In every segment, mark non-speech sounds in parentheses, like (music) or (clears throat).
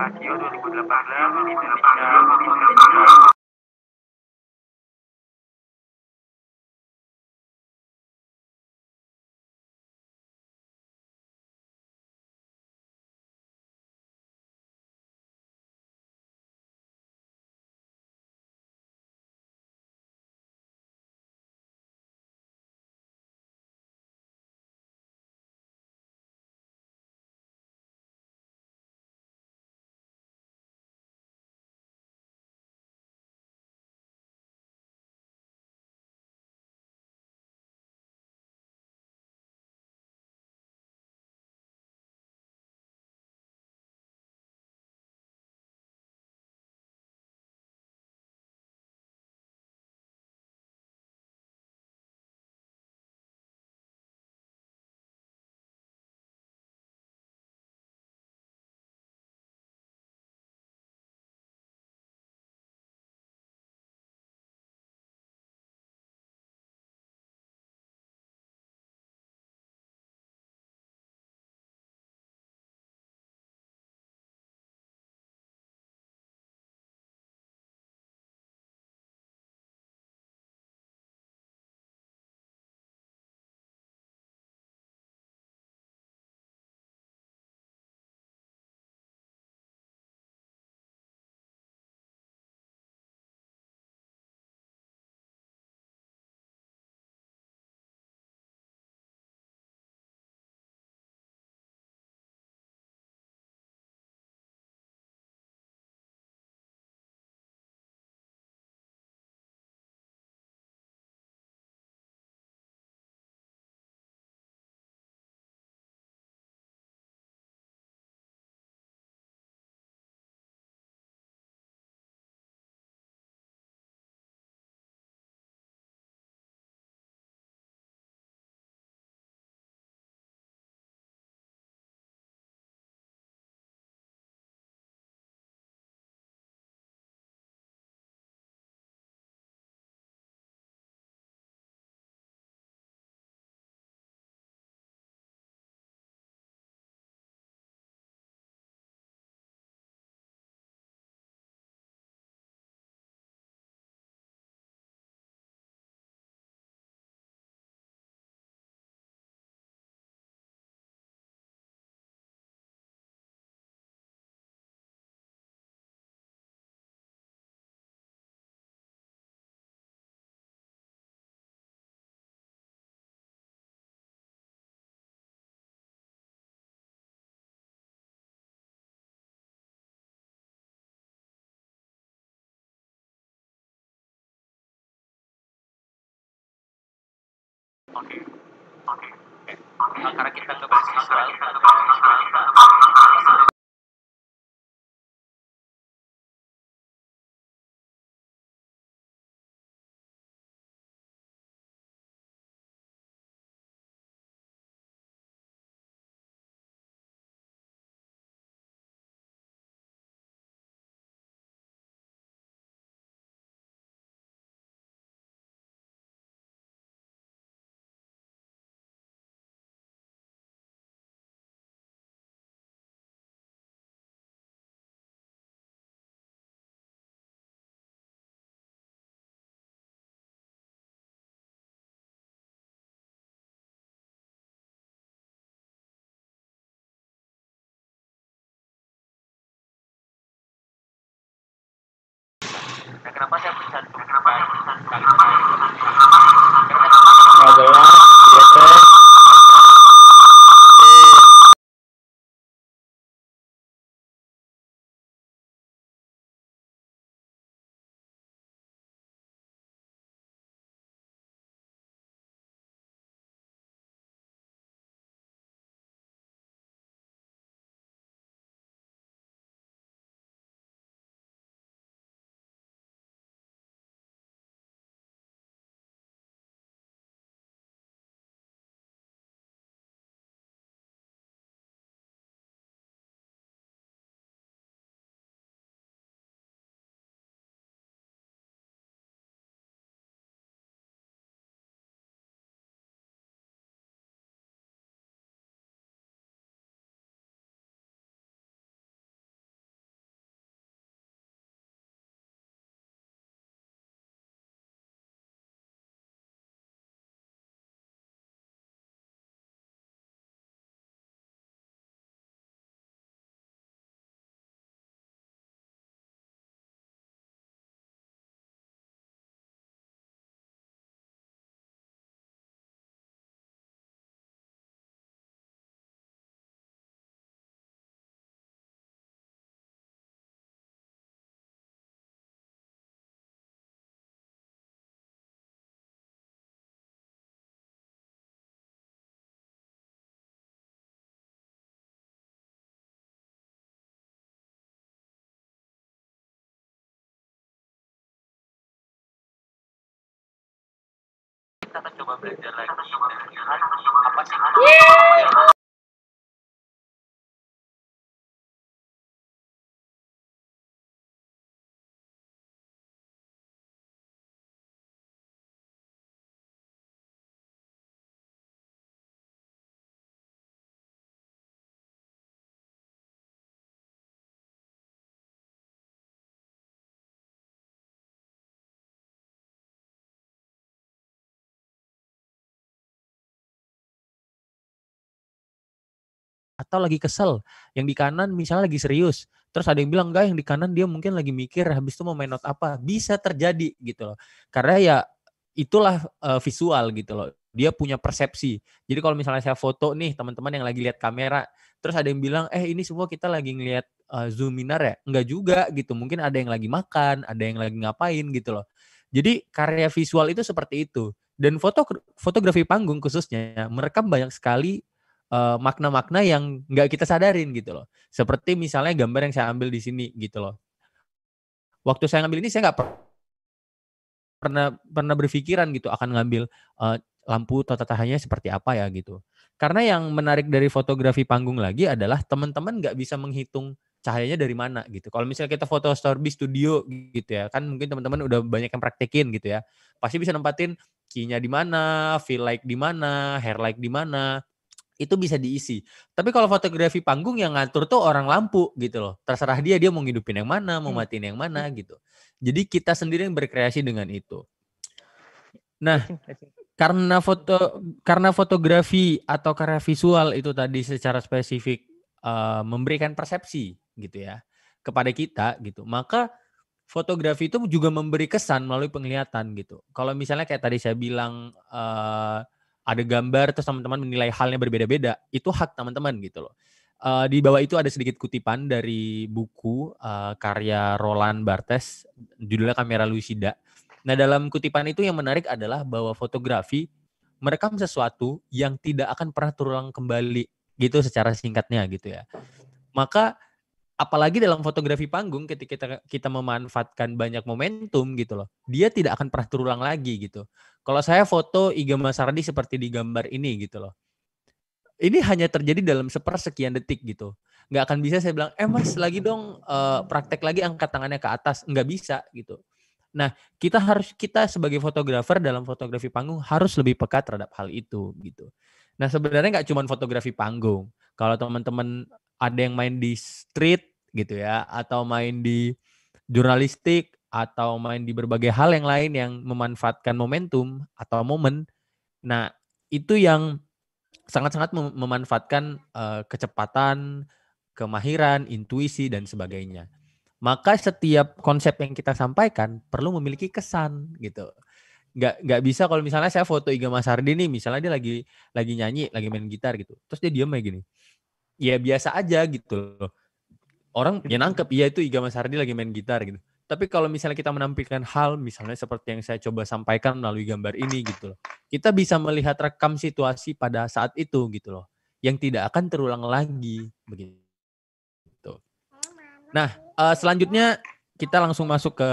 a de la Oke. oke, Oke. Karena kita ngebahas visual, Gracias. kita akan coba belajar lagi dari apa sih yeah. atau lagi kesel. Yang di kanan misalnya lagi serius. Terus ada yang bilang enggak yang di kanan dia mungkin lagi mikir habis itu mau main note apa. Bisa terjadi gitu loh. Karena ya itulah uh, visual gitu loh. Dia punya persepsi. Jadi kalau misalnya saya foto nih teman-teman yang lagi lihat kamera, terus ada yang bilang eh ini semua kita lagi ngeliat uh, eh, zoominar ya? Enggak juga gitu. Mungkin ada yang lagi makan, ada yang lagi ngapain gitu loh. Jadi karya visual itu seperti itu. Dan foto fotografi panggung khususnya merekam banyak sekali makna eh, makna-makna yang nggak kita sadarin gitu loh. Seperti misalnya gambar yang saya ambil di sini gitu loh. Waktu saya ngambil ini saya nggak pernah pernah berpikiran gitu akan ngambil uh, lampu tata cahayanya seperti apa ya gitu. Karena yang menarik dari fotografi panggung lagi adalah teman-teman nggak bisa menghitung cahayanya dari mana gitu. Kalau misalnya kita foto story studio gitu ya, kan mungkin teman-teman udah banyak yang praktekin gitu ya. Pasti bisa nempatin key-nya di mana, feel like di mana, hair like di mana, itu bisa diisi. Tapi kalau fotografi panggung yang ngatur tuh orang lampu gitu loh. Terserah dia dia mau ngidupin yang mana, mau hmm. matiin yang mana hmm. gitu. Jadi kita sendiri yang berkreasi dengan itu. Nah, karena foto karena fotografi atau karya visual itu tadi secara spesifik uh, memberikan persepsi gitu ya kepada kita gitu. Maka fotografi itu juga memberi kesan melalui penglihatan gitu. Kalau misalnya kayak tadi saya bilang uh, ada gambar terus teman-teman menilai halnya berbeda-beda itu hak teman-teman gitu loh uh, di bawah itu ada sedikit kutipan dari buku uh, karya Roland Barthes judulnya Kamera Lucida nah dalam kutipan itu yang menarik adalah bahwa fotografi merekam sesuatu yang tidak akan pernah terulang kembali gitu secara singkatnya gitu ya maka apalagi dalam fotografi panggung ketika kita kita memanfaatkan banyak momentum gitu loh dia tidak akan pernah terulang lagi gitu kalau saya foto Iga Masardi seperti di gambar ini gitu loh ini hanya terjadi dalam sepersekian detik gitu nggak akan bisa saya bilang eh mas lagi dong uh, praktek lagi angkat tangannya ke atas nggak bisa gitu nah kita harus kita sebagai fotografer dalam fotografi panggung harus lebih peka terhadap hal itu gitu nah sebenarnya nggak cuma fotografi panggung kalau teman-teman ada yang main di street gitu ya atau main di jurnalistik atau main di berbagai hal yang lain yang memanfaatkan momentum atau momen. Nah, itu yang sangat-sangat memanfaatkan uh, kecepatan, kemahiran, intuisi dan sebagainya. Maka setiap konsep yang kita sampaikan perlu memiliki kesan gitu. Nggak nggak bisa kalau misalnya saya foto Iga Mas Hardi nih, misalnya dia lagi lagi nyanyi, lagi main gitar gitu. Terus dia diam kayak gini ya biasa aja gitu loh. Orang ya gitu. nangkep, iya itu Iga Mas Hardi lagi main gitar gitu. Tapi kalau misalnya kita menampilkan hal misalnya seperti yang saya coba sampaikan melalui gambar ini gitu loh. Kita bisa melihat rekam situasi pada saat itu gitu loh. Yang tidak akan terulang lagi begitu. Nah, uh, selanjutnya kita langsung masuk ke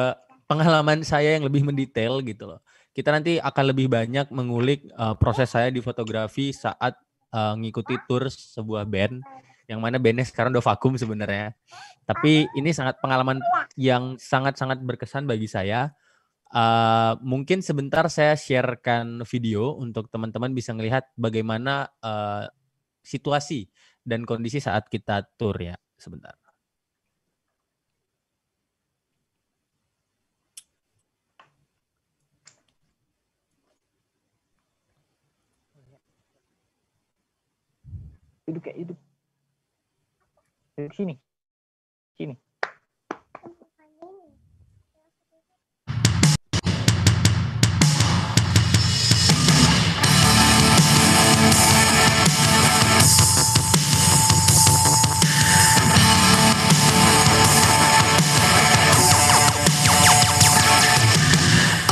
pengalaman saya yang lebih mendetail gitu loh. Kita nanti akan lebih banyak mengulik uh, proses saya di fotografi saat uh, ngikuti ah. tour sebuah band yang mana bandnya sekarang udah vakum sebenarnya. Tapi ah. ini sangat pengalaman yang sangat-sangat berkesan bagi saya. Uh, mungkin sebentar saya sharekan video untuk teman-teman bisa melihat bagaimana uh, situasi dan kondisi saat kita tour ya sebentar. duduk kayak itu duduk sini sini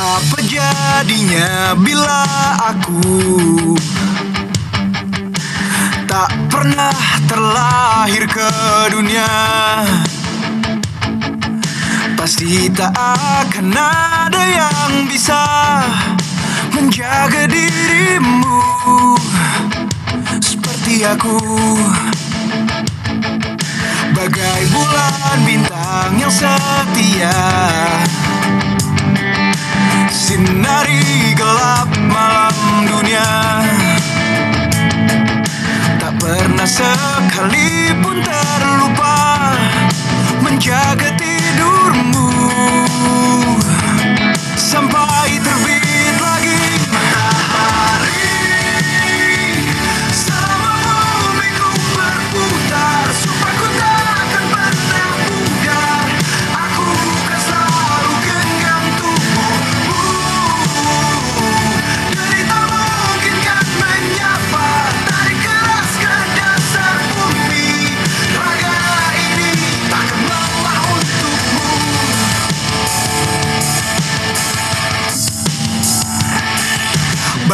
Apa jadinya bila aku pernah terlahir ke dunia Pasti tak akan ada yang bisa Menjaga dirimu Seperti aku Bagai bulan bintang yang setia Sinari gelap malam dunia pernah sekalipun terlupa menjaga tidurmu sampai terbit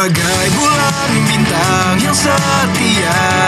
Bagai bulan bintang yang setia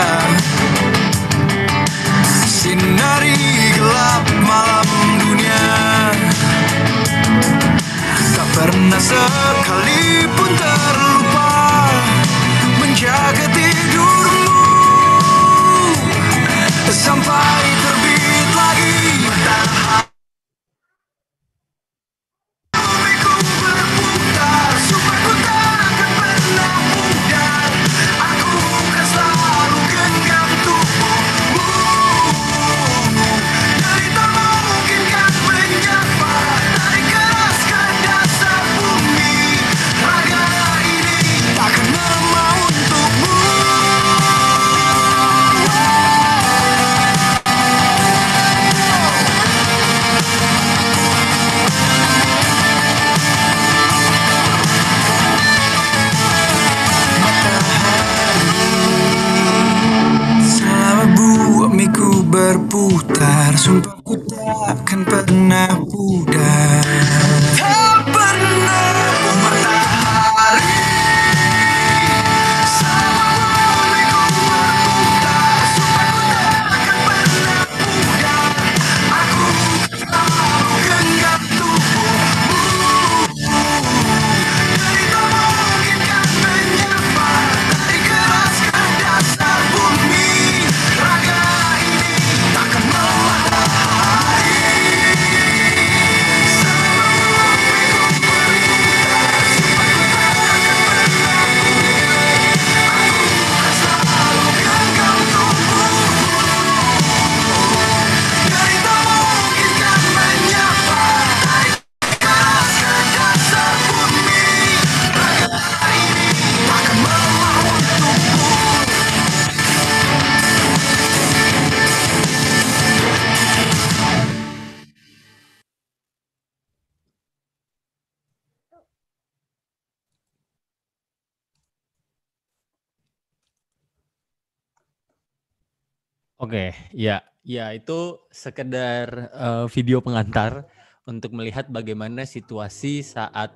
Oke, ya, ya itu sekedar uh, video pengantar untuk melihat bagaimana situasi saat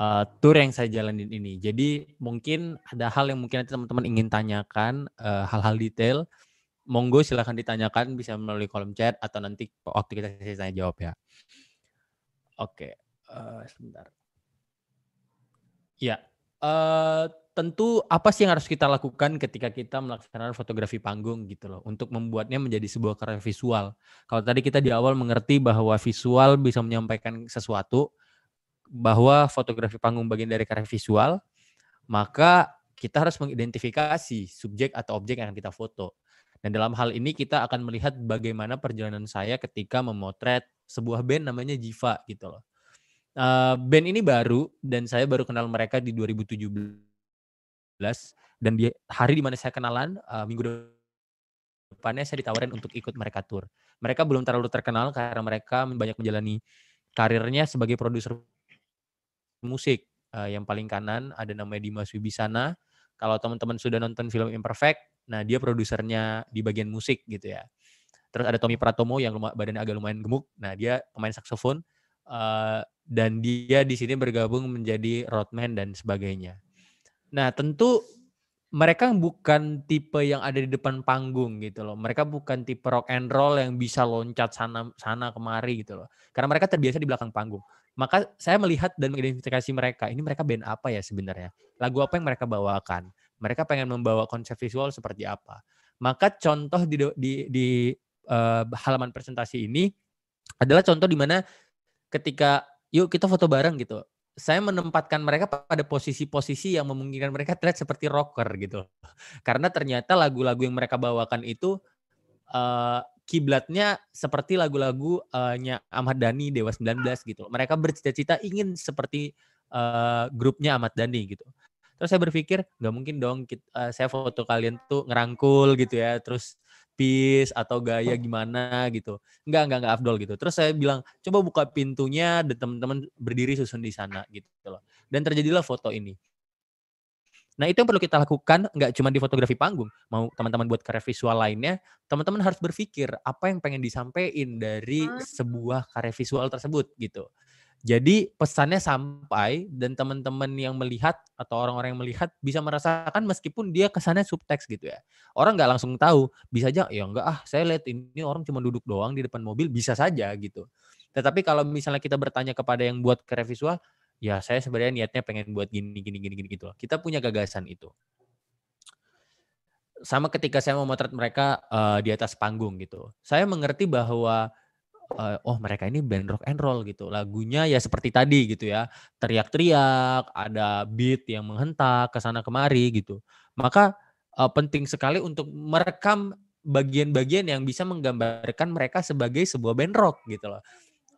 uh, tour yang saya jalanin ini. Jadi mungkin ada hal yang mungkin nanti teman-teman ingin tanyakan eh, hal-hal uh, detail, monggo silahkan ditanyakan bisa melalui kolom chat atau nanti waktu kita saya tanya jawab ya. Oke, uh, sebentar. Ya, uh, tentu apa sih yang harus kita lakukan ketika kita melaksanakan fotografi panggung gitu loh untuk membuatnya menjadi sebuah karya visual. Kalau tadi kita di awal mengerti bahwa visual bisa menyampaikan sesuatu bahwa fotografi panggung bagian dari karya visual, maka kita harus mengidentifikasi subjek atau objek yang akan kita foto. Dan dalam hal ini kita akan melihat bagaimana perjalanan saya ketika memotret sebuah band namanya Jiva gitu loh. Uh, band ini baru dan saya baru kenal mereka di 2017 dan di hari di mana saya kenalan uh, minggu depannya saya ditawarin untuk ikut mereka tour. Mereka belum terlalu terkenal karena mereka banyak menjalani karirnya sebagai produser musik. Uh, yang paling kanan ada namanya Dimas Wibisana. Kalau teman-teman sudah nonton film Imperfect, nah dia produsernya di bagian musik gitu ya. Terus ada Tommy Pratomo yang badannya agak lumayan gemuk. Nah dia pemain saksofon uh, dan dia di sini bergabung menjadi roadman dan sebagainya. Nah, tentu mereka bukan tipe yang ada di depan panggung gitu loh. Mereka bukan tipe rock and roll yang bisa loncat sana sana kemari gitu loh. Karena mereka terbiasa di belakang panggung. Maka saya melihat dan mengidentifikasi mereka, ini mereka band apa ya sebenarnya? Lagu apa yang mereka bawakan? Mereka pengen membawa konsep visual seperti apa? Maka contoh di di, di uh, halaman presentasi ini adalah contoh di mana ketika yuk kita foto bareng gitu saya menempatkan mereka pada posisi-posisi yang memungkinkan mereka terlihat seperti rocker gitu. (laughs) Karena ternyata lagu-lagu yang mereka bawakan itu uh, kiblatnya seperti lagu-lagunya eh, Ahmad Dhani Dewa 19 gitu. Mereka bercita-cita ingin seperti uh, grupnya Ahmad Dhani gitu. Terus saya berpikir nggak mungkin dong kita, uh, saya foto kalian tuh ngerangkul gitu ya, terus tipis atau gaya oh. gimana gitu. Enggak, enggak, enggak Afdol gitu. Terus saya bilang, coba buka pintunya dan teman-teman berdiri susun di sana gitu loh. Dan terjadilah foto ini. Nah itu yang perlu kita lakukan, nggak cuma di fotografi panggung. Mau teman-teman buat karya visual lainnya, teman-teman harus berpikir apa yang pengen disampaikan dari ah. sebuah karya visual tersebut gitu. Jadi pesannya sampai dan teman-teman yang melihat atau orang-orang yang melihat bisa merasakan meskipun dia kesannya subtext gitu ya. Orang nggak langsung tahu, bisa aja ya enggak ah saya lihat ini orang cuma duduk doang di depan mobil bisa saja gitu. Tetapi kalau misalnya kita bertanya kepada yang buat karya visual, ya saya sebenarnya niatnya pengen buat gini gini gini gini gitu Kita punya gagasan itu. Sama ketika saya memotret mereka uh, di atas panggung gitu. Saya mengerti bahwa uh, oh mereka ini band rock and roll gitu. Lagunya ya seperti tadi gitu ya, teriak-teriak, ada beat yang menghentak ke sana kemari gitu. Maka uh, penting sekali untuk merekam bagian-bagian yang bisa menggambarkan mereka sebagai sebuah band rock gitu loh.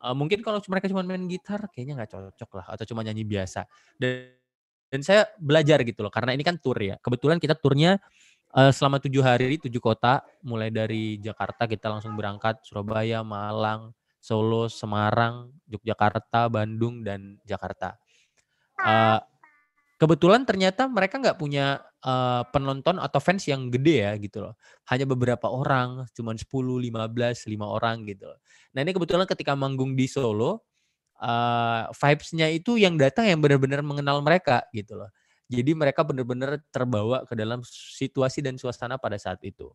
Uh, mungkin kalau mereka cuma main gitar kayaknya nggak cocok lah atau cuma nyanyi biasa. Dan dan saya belajar gitu loh karena ini kan tour ya. Kebetulan kita turnya Uh, selama tujuh hari, tujuh kota, mulai dari Jakarta kita langsung berangkat, Surabaya, Malang, Solo, Semarang, Yogyakarta, Bandung, dan Jakarta. Uh, kebetulan ternyata mereka nggak punya uh, penonton atau fans yang gede ya gitu loh. Hanya beberapa orang, cuman 10, 15, 5 orang gitu loh. Nah ini kebetulan ketika manggung di Solo, uh, vibes-nya itu yang datang yang benar-benar mengenal mereka gitu loh jadi mereka benar-benar terbawa ke dalam situasi dan suasana pada saat itu.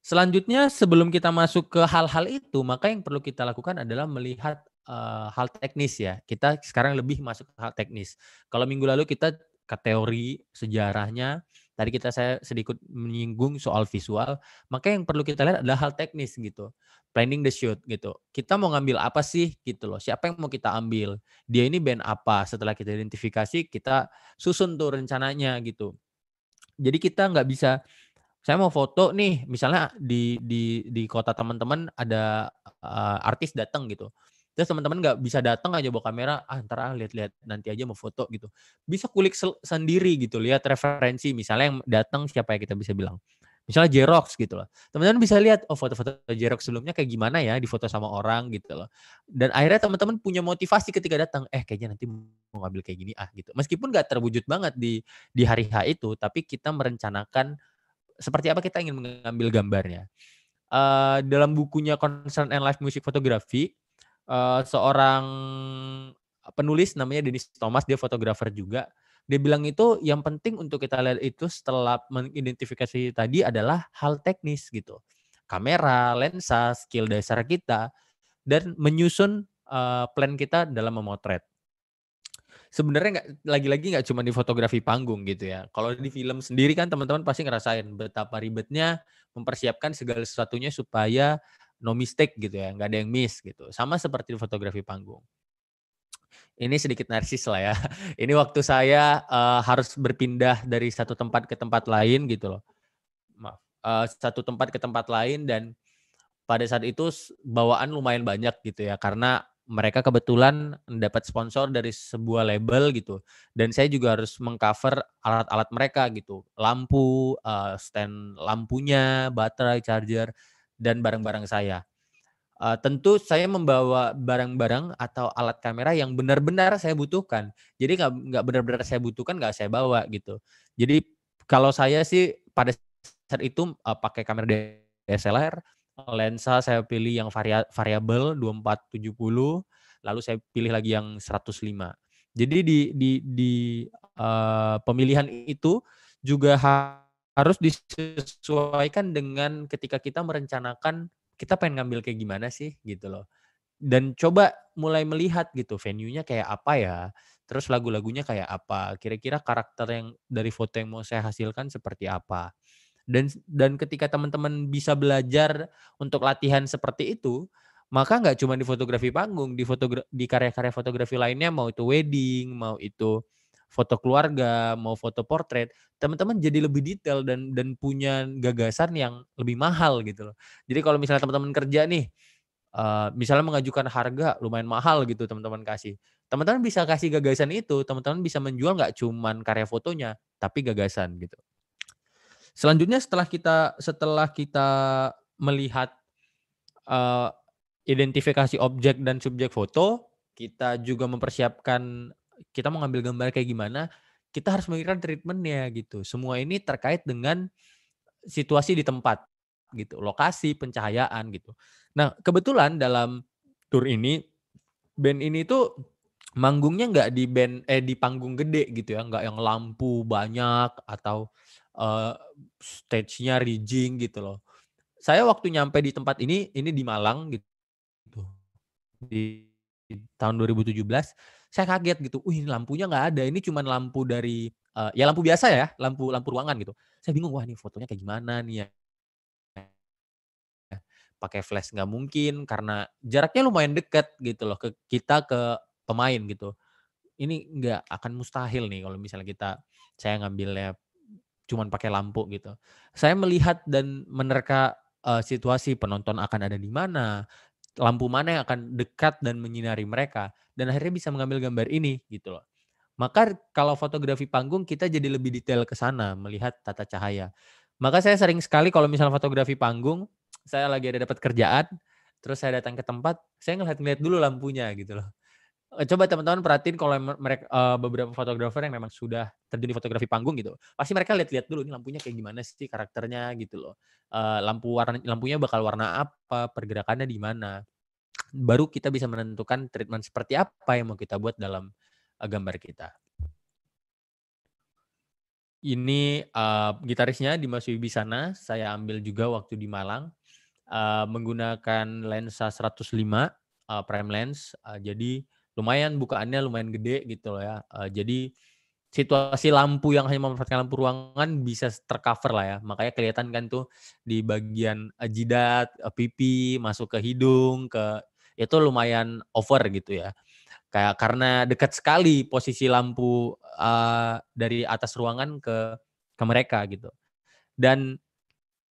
Selanjutnya sebelum kita masuk ke hal-hal itu, maka yang perlu kita lakukan adalah melihat uh, hal teknis ya. Kita sekarang lebih masuk ke hal teknis. Kalau minggu lalu kita ke teori sejarahnya, Tadi kita saya sedikit menyinggung soal visual, maka yang perlu kita lihat adalah hal teknis gitu. Planning the shoot gitu. Kita mau ngambil apa sih gitu loh. Siapa yang mau kita ambil? Dia ini band apa? Setelah kita identifikasi, kita susun tuh rencananya gitu. Jadi kita nggak bisa saya mau foto nih misalnya di di di kota teman-teman ada uh, artis datang gitu terus teman-teman nggak bisa datang aja bawa kamera ah ntar ah lihat-lihat nanti aja mau foto gitu bisa kulik sendiri gitu lihat referensi misalnya yang datang siapa ya kita bisa bilang misalnya Jerox gitu loh teman-teman bisa lihat oh foto-foto Jerox sebelumnya kayak gimana ya difoto sama orang gitu loh dan akhirnya teman-teman punya motivasi ketika datang eh kayaknya nanti mau ngambil kayak gini ah gitu meskipun nggak terwujud banget di di hari H itu tapi kita merencanakan seperti apa kita ingin mengambil gambarnya uh, dalam bukunya Concern and Life Music Photography Eh, seorang penulis namanya Dennis Thomas, dia fotografer juga. Dia bilang itu yang penting untuk kita lihat itu setelah mengidentifikasi tadi adalah hal teknis gitu. Kamera, lensa, skill dasar kita dan menyusun uh, plan kita dalam memotret. Sebenarnya nggak lagi-lagi nggak cuma di fotografi panggung gitu ya. Kalau di film sendiri kan teman-teman pasti ngerasain betapa ribetnya mempersiapkan segala sesuatunya supaya no mistake gitu ya, nggak ada yang miss gitu. Sama seperti fotografi panggung. Ini sedikit narsis lah ya. (laughs) Ini waktu saya uh, harus berpindah dari satu tempat ke tempat lain gitu loh. Maaf. Uh, satu tempat ke tempat lain dan pada saat itu bawaan lumayan banyak gitu ya karena mereka kebetulan mendapat sponsor dari sebuah label gitu dan saya juga harus mengcover alat-alat mereka gitu lampu uh, stand lampunya baterai charger dan barang-barang saya. Uh, tentu saya membawa barang-barang atau alat kamera yang benar-benar saya butuhkan. Jadi nggak benar-benar saya butuhkan nggak saya bawa gitu. Jadi kalau saya sih pada saat itu uh, pakai kamera DSLR, lensa saya pilih yang varia variabel 2470, lalu saya pilih lagi yang 105. Jadi di di di uh, pemilihan itu juga harus disesuaikan dengan ketika kita merencanakan kita pengen ngambil kayak gimana sih gitu loh. Dan coba mulai melihat gitu venue-nya kayak apa ya, terus lagu-lagunya kayak apa, kira-kira karakter yang dari foto yang mau saya hasilkan seperti apa. Dan dan ketika teman-teman bisa belajar untuk latihan seperti itu, maka nggak cuma di fotografi panggung, di fotogra di karya-karya fotografi lainnya mau itu wedding, mau itu foto keluarga, mau foto portrait, teman-teman jadi lebih detail dan dan punya gagasan yang lebih mahal gitu loh. Jadi kalau misalnya teman-teman kerja nih Uh, misalnya mengajukan harga lumayan mahal gitu teman-teman kasih teman-teman bisa kasih gagasan itu teman-teman bisa menjual nggak cuman karya fotonya tapi gagasan gitu selanjutnya setelah kita setelah kita melihat uh, identifikasi objek dan subjek foto kita juga mempersiapkan kita mau ngambil gambar kayak gimana, kita harus memikirkan treatmentnya gitu. Semua ini terkait dengan situasi di tempat gitu, lokasi, pencahayaan gitu. Nah kebetulan dalam tour ini band ini tuh manggungnya nggak di band eh di panggung gede gitu ya, nggak yang lampu banyak atau uh, stage-nya rigging gitu loh. Saya waktu nyampe di tempat ini, ini di Malang gitu, di tahun 2017 saya kaget gitu. Uh, ini lampunya nggak ada. Ini cuma lampu dari uh, ya lampu biasa ya, lampu lampu ruangan gitu. Saya bingung, wah ini fotonya kayak gimana nih ya. Pakai flash nggak mungkin karena jaraknya lumayan dekat gitu loh ke kita ke pemain gitu. Ini nggak akan mustahil nih kalau misalnya kita saya ngambilnya cuman pakai lampu gitu. Saya melihat dan menerka uh, situasi penonton akan ada di mana, lampu mana yang akan dekat dan menyinari mereka dan akhirnya bisa mengambil gambar ini gitu loh. Maka kalau fotografi panggung kita jadi lebih detail ke sana melihat tata cahaya. Maka saya sering sekali kalau misalnya fotografi panggung, saya lagi ada dapat kerjaan, terus saya datang ke tempat, saya ngeliat-ngeliat dulu lampunya gitu loh. Eh, coba teman-teman perhatiin kalau mereka uh, eh, beberapa fotografer yang memang sudah terjun di fotografi panggung gitu pasti mereka lihat-lihat dulu ini lampunya kayak gimana sih karakternya gitu loh uh, lampu warna lampunya bakal warna apa pergerakannya di mana baru kita bisa menentukan treatment seperti apa yang mau kita buat dalam uh, gambar kita ini uh, gitarisnya Wibi sana saya ambil juga waktu di Malang uh, menggunakan lensa 105 uh, prime lens uh, jadi lumayan bukaannya lumayan gede gitu loh ya. Uh, jadi situasi lampu yang hanya memanfaatkan lampu ruangan bisa tercover lah ya. Makanya kelihatan kan tuh di bagian eh, jidat, eh, pipi, masuk ke hidung, ke itu lumayan over gitu ya. Kayak karena dekat sekali posisi lampu uh, dari atas ruangan ke ke mereka gitu. Dan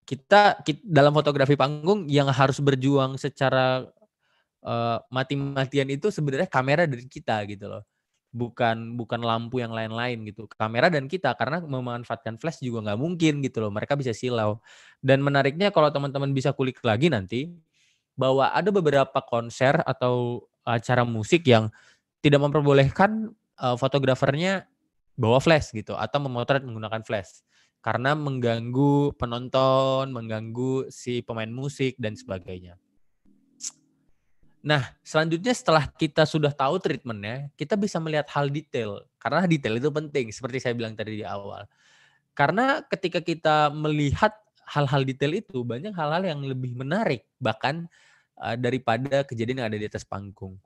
kita, kita dalam fotografi panggung yang harus berjuang secara uh, mati-matian itu sebenarnya kamera dari kita gitu loh bukan bukan lampu yang lain-lain gitu kamera dan kita karena memanfaatkan flash juga nggak mungkin gitu loh mereka bisa silau dan menariknya kalau teman-teman bisa kulik lagi nanti bahwa ada beberapa konser atau acara musik yang tidak memperbolehkan uh, fotografernya bawa flash gitu atau memotret menggunakan flash karena mengganggu penonton, mengganggu si pemain musik dan sebagainya. Nah, selanjutnya setelah kita sudah tahu treatmentnya, kita bisa melihat hal detail. Karena detail itu penting, seperti saya bilang tadi di awal. Karena ketika kita melihat hal-hal detail itu, banyak hal-hal yang lebih menarik, bahkan uh, daripada kejadian yang ada di atas panggung.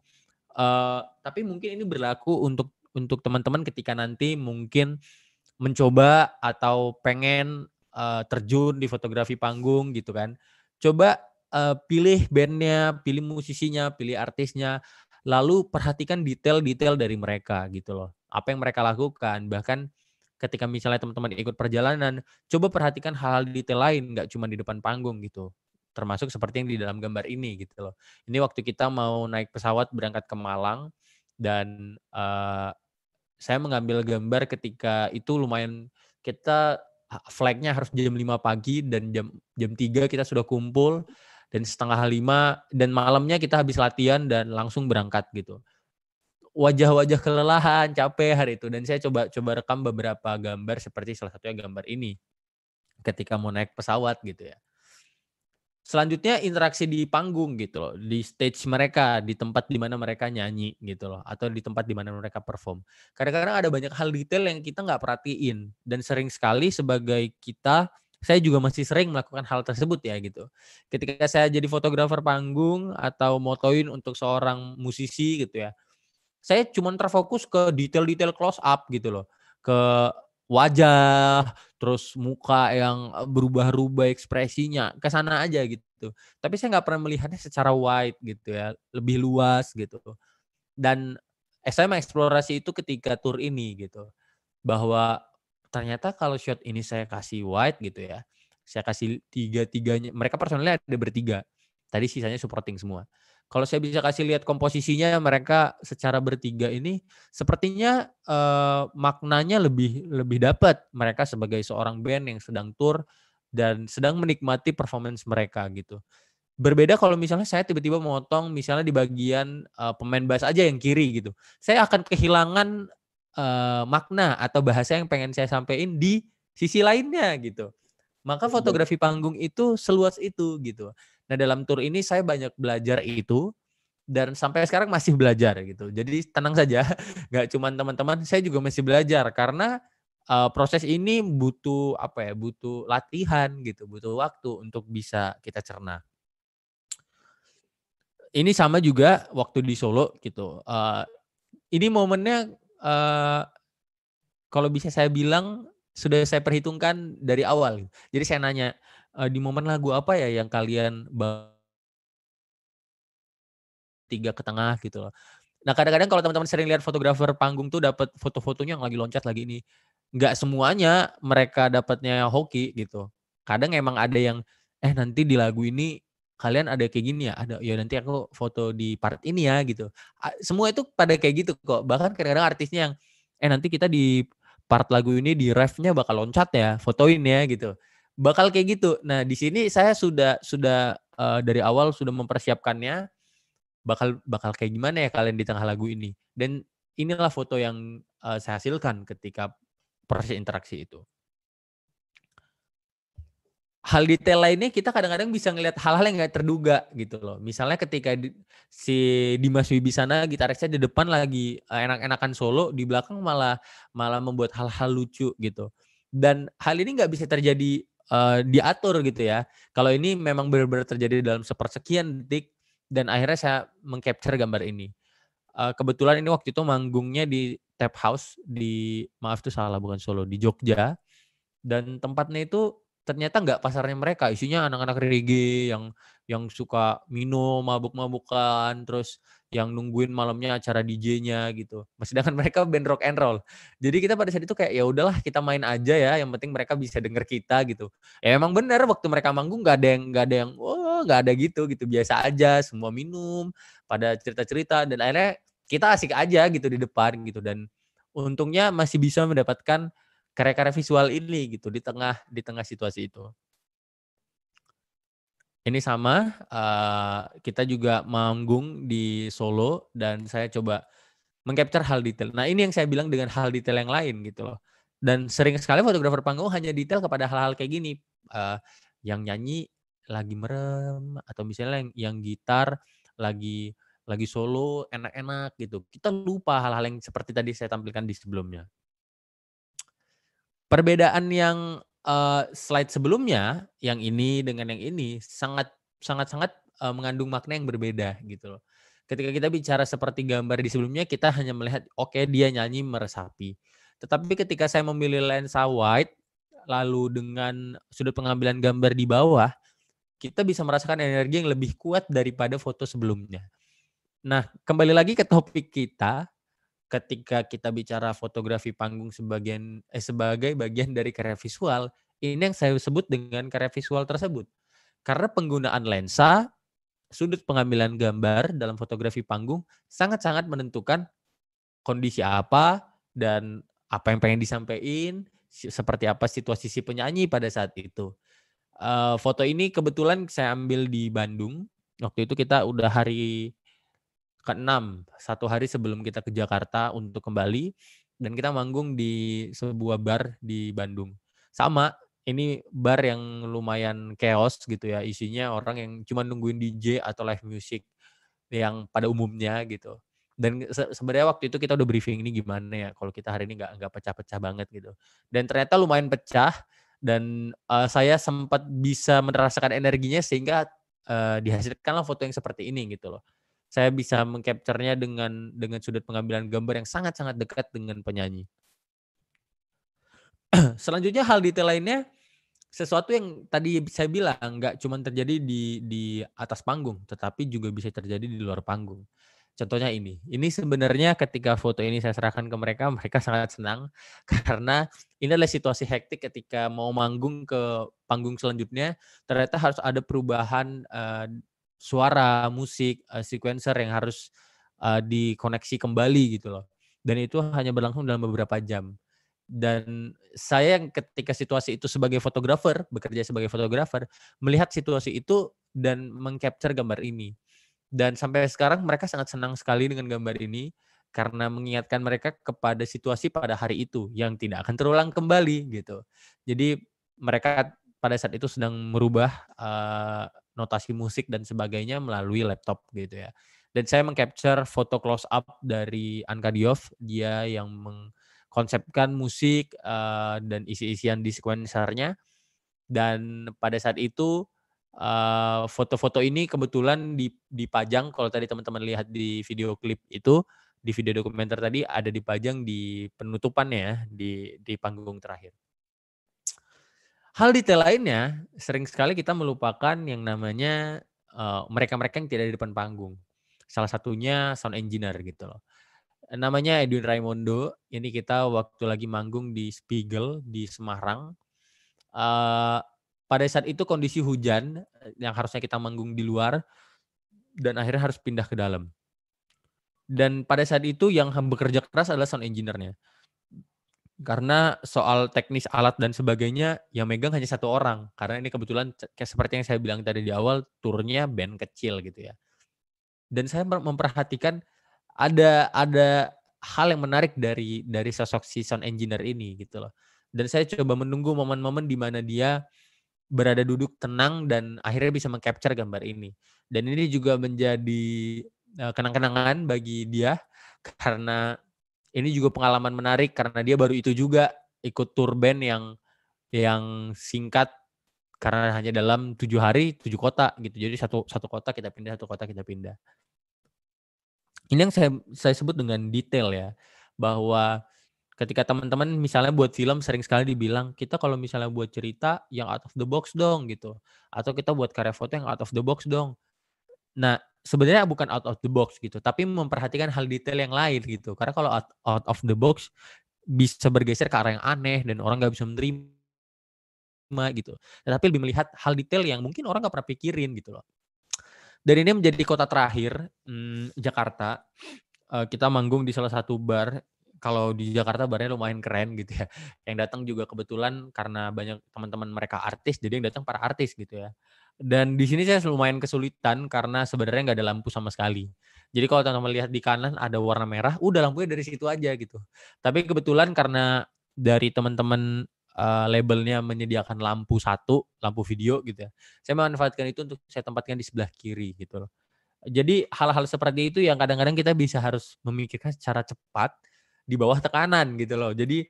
Uh, tapi mungkin ini berlaku untuk untuk teman-teman ketika nanti mungkin mencoba atau pengen uh, terjun di fotografi panggung gitu kan. Coba uh, pilih bandnya, pilih musisinya, pilih artisnya, lalu perhatikan detail-detail dari mereka gitu loh. Apa yang mereka lakukan, bahkan ketika misalnya teman-teman ikut perjalanan, coba perhatikan hal-hal detail lain, nggak cuma di depan panggung gitu. Termasuk seperti yang di dalam gambar ini gitu loh. Ini waktu kita mau naik pesawat berangkat ke Malang dan uh, saya mengambil gambar ketika itu lumayan kita flagnya harus jam 5 pagi dan jam jam 3 kita sudah kumpul dan setengah lima dan malamnya kita habis latihan dan langsung berangkat gitu wajah-wajah kelelahan capek hari itu dan saya coba coba rekam beberapa gambar seperti salah satunya gambar ini ketika mau naik pesawat gitu ya selanjutnya interaksi di panggung gitu loh di stage mereka di tempat di mana mereka nyanyi gitu loh atau di tempat di mana mereka perform kadang-kadang ada banyak hal detail yang kita nggak perhatiin dan sering sekali sebagai kita saya juga masih sering melakukan hal tersebut ya gitu. Ketika saya jadi fotografer panggung atau motoin untuk seorang musisi gitu ya. Saya cuma terfokus ke detail-detail close up gitu loh. Ke wajah, terus muka yang eh, berubah-ubah ekspresinya, ke sana aja gitu. Tapi saya nggak pernah melihatnya secara wide gitu ya, lebih luas gitu. Dan saya mengeksplorasi itu ketika tour ini gitu. Bahwa ternyata kalau shot ini saya kasih wide gitu ya saya kasih tiga tiganya mereka personalnya ada bertiga tadi sisanya supporting semua kalau saya bisa kasih lihat komposisinya mereka secara bertiga ini sepertinya eh, maknanya lebih lebih dapat mereka sebagai seorang band yang sedang tour dan sedang menikmati performance mereka gitu berbeda kalau misalnya saya tiba-tiba memotong misalnya di bagian uh, pemain bass aja yang kiri gitu saya akan kehilangan uh, makna atau bahasa yang pengen saya sampaikan di sisi lainnya gitu. Maka iya, iya. fotografi panggung itu seluas itu gitu. Nah dalam tour ini saya banyak belajar itu dan sampai sekarang masih belajar gitu. Jadi tenang saja, (laughs) nggak cuma teman-teman, saya juga masih belajar karena uh, proses ini butuh apa ya? Butuh latihan gitu, butuh waktu untuk bisa kita cerna. Ini sama juga waktu di Solo gitu. Uh, ini momennya uh, kalau bisa saya bilang sudah saya perhitungkan dari awal. Jadi saya nanya uh, di momen lagu apa ya yang kalian tiga ke tengah gitu loh. Nah kadang-kadang kalau teman-teman sering lihat fotografer panggung tuh dapat foto-fotonya yang lagi loncat lagi ini, nggak semuanya mereka dapatnya hoki gitu. Kadang emang ada yang eh nanti di lagu ini kalian ada kayak gini ya ada ya nanti aku foto di part ini ya gitu semua itu pada kayak gitu kok bahkan kadang-kadang artisnya yang eh nanti kita di part lagu ini di refnya bakal loncat ya fotoin ya gitu bakal kayak gitu nah di sini saya sudah sudah uh, dari awal sudah mempersiapkannya bakal bakal kayak gimana ya kalian di tengah lagu ini dan inilah foto yang uh, saya hasilkan ketika proses interaksi itu hal detail lainnya kita kadang-kadang bisa ngelihat hal-hal yang gak terduga gitu loh. Misalnya ketika di, si Dimas Wibisana gitarisnya di depan lagi eh, enak-enakan solo, di belakang malah malah membuat hal-hal lucu gitu. Dan hal ini nggak bisa terjadi uh, diatur gitu ya. Kalau ini memang benar-benar terjadi dalam sepersekian detik dan akhirnya saya mengcapture gambar ini. Uh, kebetulan ini waktu itu manggungnya di Tap House di maaf tuh salah bukan Solo di Jogja dan tempatnya itu ternyata nggak pasarnya mereka isinya anak-anak reggae yang yang suka minum mabuk-mabukan terus yang nungguin malamnya acara DJ-nya gitu. Sedangkan mereka band rock and roll. Jadi kita pada saat itu kayak ya udahlah kita main aja ya, yang penting mereka bisa denger kita gitu. Ya emang bener waktu mereka manggung nggak ada yang nggak ada yang oh nggak ada gitu gitu biasa aja semua minum pada cerita-cerita dan akhirnya kita asik aja gitu di depan gitu dan untungnya masih bisa mendapatkan karya-karya visual ini gitu di tengah di tengah situasi itu. Ini sama uh, kita juga manggung di Solo dan saya coba mengcapture hal detail. Nah, ini yang saya bilang dengan hal detail yang lain gitu loh. Dan sering sekali fotografer panggung hanya detail kepada hal-hal kayak gini. Uh, yang nyanyi lagi merem atau misalnya yang, yang gitar lagi lagi solo enak-enak gitu. Kita lupa hal-hal yang seperti tadi saya tampilkan di sebelumnya. Perbedaan yang uh, slide sebelumnya, yang ini dengan yang ini sangat sangat sangat uh, mengandung makna yang berbeda gitu loh. Ketika kita bicara seperti gambar di sebelumnya, kita hanya melihat oke okay, dia nyanyi meresapi. Tetapi ketika saya memilih lensa wide lalu dengan sudut pengambilan gambar di bawah, kita bisa merasakan energi yang lebih kuat daripada foto sebelumnya. Nah, kembali lagi ke topik kita, ketika kita bicara fotografi panggung sebagian eh, sebagai bagian dari karya visual, ini yang saya sebut dengan karya visual tersebut. Karena penggunaan lensa, sudut pengambilan gambar dalam fotografi panggung sangat-sangat menentukan kondisi apa dan apa yang pengen disampaikan, seperti apa situasi si penyanyi pada saat itu. Eh, foto ini kebetulan saya ambil di Bandung. Waktu itu kita udah hari keenam satu hari sebelum kita ke Jakarta untuk kembali dan kita manggung di sebuah bar di Bandung sama ini bar yang lumayan chaos gitu ya isinya orang yang cuma nungguin DJ atau live music yang pada umumnya gitu dan se sebenarnya waktu itu kita udah briefing ini gimana ya kalau kita hari ini nggak nggak pecah-pecah banget gitu dan ternyata lumayan pecah dan uh, saya sempat bisa merasakan energinya sehingga uh, dihasilkanlah foto yang seperti ini gitu loh saya bisa mengcapturenya dengan dengan sudut pengambilan gambar yang sangat-sangat dekat dengan penyanyi. (clears throat) Selanjutnya hal detail lainnya sesuatu yang tadi saya bilang nggak cuma terjadi di di atas panggung, tetapi juga bisa terjadi di luar panggung. Contohnya ini. Ini sebenarnya ketika foto ini saya serahkan ke mereka, (laughs) mereka sangat senang (laughs) karena ini adalah situasi hektik ketika mau manggung ke panggung selanjutnya, ternyata harus ada perubahan eh, suara, musik, uh, sequencer yang harus uh, dikoneksi kembali gitu loh. Dan itu hanya berlangsung dalam beberapa jam. Dan saya yang ketika situasi itu sebagai fotografer, bekerja sebagai fotografer, melihat situasi itu dan mengcapture gambar ini. Dan sampai sekarang mereka sangat senang sekali dengan gambar ini karena mengingatkan mereka kepada situasi pada hari itu yang tidak akan terulang kembali gitu. Jadi mereka pada saat itu sedang merubah uh, notasi musik dan sebagainya melalui laptop gitu ya. Dan saya mengcapture foto close up dari Anka Diof, dia yang mengkonsepkan musik uh, dan isi-isian di sequencernya. Dan pada saat itu eh, foto-foto uh, ini kebetulan dipajang kalau tadi teman-teman lihat di video klip itu di video dokumenter tadi ada dipajang di penutupannya ya, di di panggung terakhir. Hal detail lainnya, sering sekali kita melupakan yang namanya eh, mereka-mereka uh, yang tidak di depan panggung. Salah satunya sound engineer gitu loh. Namanya Edwin Raimondo. Ini kita waktu lagi manggung di Spiegel di Semarang. Uh, pada saat itu kondisi hujan eh, yang harusnya kita manggung di luar dan akhirnya harus pindah ke dalam. Dan pada saat itu yang bekerja keras adalah sound engineer-nya karena soal teknis alat dan sebagainya yang megang hanya satu orang karena ini kebetulan kayak seperti yang saya bilang tadi di awal turnya band kecil gitu ya dan saya memperhatikan ada ada hal yang menarik dari dari sosok si sound engineer ini gitu loh dan saya coba menunggu momen-momen di mana dia berada duduk tenang dan akhirnya bisa mengcapture gambar ini dan ini juga menjadi eh, kenang-kenangan bagi dia karena ini juga pengalaman menarik karena dia baru itu juga ikut tour band yang yang singkat karena hanya dalam tujuh hari tujuh kota gitu jadi satu satu kota kita pindah satu kota kita pindah ini yang saya saya sebut dengan detail ya bahwa ketika teman-teman misalnya buat film sering sekali dibilang kita kalau misalnya buat cerita yang out of the box dong gitu atau kita buat karya foto yang out of the box dong nah sebenarnya bukan out of the box gitu, tapi memperhatikan hal detail yang lain gitu. Karena kalau out, out of the box bisa bergeser ke arah yang aneh dan orang nggak bisa menerima gitu. Tetapi lebih melihat hal detail yang mungkin orang nggak pernah pikirin gitu loh. Dan ini menjadi kota terakhir hmm, Jakarta. Eh, kita manggung di salah satu bar kalau di Jakarta barnya lumayan keren gitu ya. Yang datang juga kebetulan karena banyak teman-teman mereka artis, jadi yang datang para artis gitu ya. Dan di sini saya lumayan kesulitan karena sebenarnya nggak ada lampu sama sekali. Jadi kalau teman-teman lihat di kanan ada warna merah, udah lampunya dari situ aja gitu. Tapi kebetulan karena dari teman-teman uh, labelnya menyediakan lampu satu, lampu video gitu ya. Saya memanfaatkan itu untuk saya tempatkan di sebelah kiri gitu loh. Jadi hal-hal seperti itu yang kadang-kadang kita bisa harus memikirkan secara cepat di bawah tekanan gitu loh. Jadi